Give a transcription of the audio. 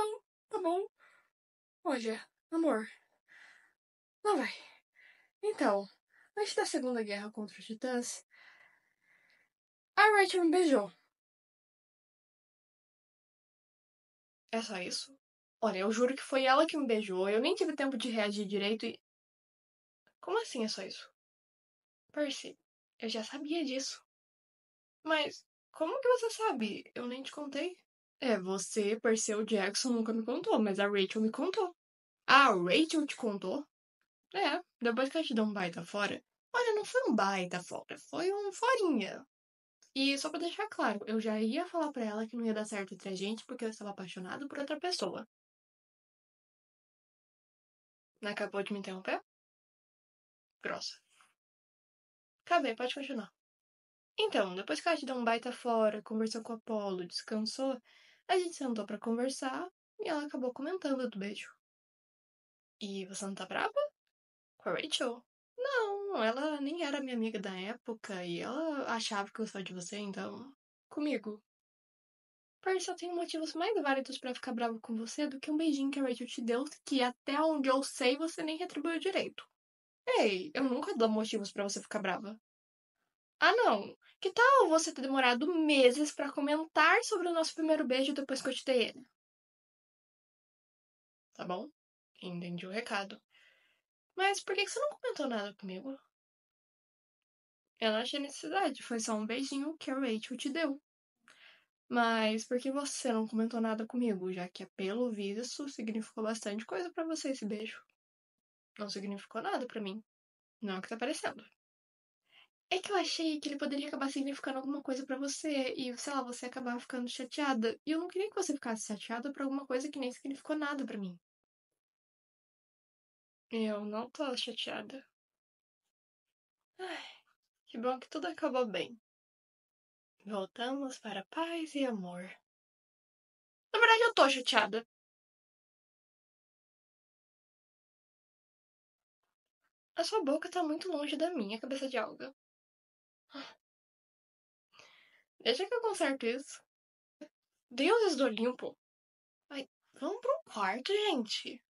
bom, tá bom. olha amor, lá vai. Então, antes da Segunda Guerra contra os Titãs, a Rachel me beijou. É só isso? Olha, eu juro que foi ela que me beijou. Eu nem tive tempo de reagir direito e. Como assim é só isso? Percy, eu já sabia disso. Mas como que você sabe? Eu nem te contei. É, você, Perceu Jackson, nunca me contou, mas a Rachel me contou. Ah, a Rachel te contou? É, depois que ela te deu um baita fora. Olha, não foi um baita fora, foi um forinha. E só para deixar claro, eu já ia falar para ela que não ia dar certo entre a gente porque eu estava apaixonado por outra pessoa. Acabou de me interromper? Grossa. Acabei, pode continuar. Então, depois que ela te deu um baita fora, conversou com o Apolo, descansou, a gente sentou para conversar e ela acabou comentando do beijo. E você não tá brava? Com a Rachel? Não, ela nem era minha amiga da época e ela achava que gostava de você, então. comigo. Percy, eu tenho motivos mais válidos para ficar bravo com você do que um beijinho que a Rachel te deu, que até onde eu sei você nem retribuiu direito. Ei, eu nunca dou motivos para você ficar brava. Ah, não. Que tal você ter demorado meses para comentar sobre o nosso primeiro beijo depois que eu te dei ele? Tá bom? Entendi o recado. Mas por que você não comentou nada comigo? Eu não achei necessidade, foi só um beijinho que a Rachel te deu. Mas por que você não comentou nada comigo, já que pelo visto significou bastante coisa para você esse beijo? Não significou nada para mim. Não é o que tá parecendo é que eu achei que ele poderia acabar significando alguma coisa para você e, sei lá, você acabar ficando chateada. E eu não queria que você ficasse chateada por alguma coisa que nem significou nada para mim. Eu não tô chateada. Ai, que bom que tudo acabou bem. Voltamos para paz e amor. Na verdade, eu tô chateada. A sua boca tá muito longe da minha, cabeça de alga. Deixa que eu conserto isso. Deuses do Olimpo. Ai, vamos pro quarto, gente.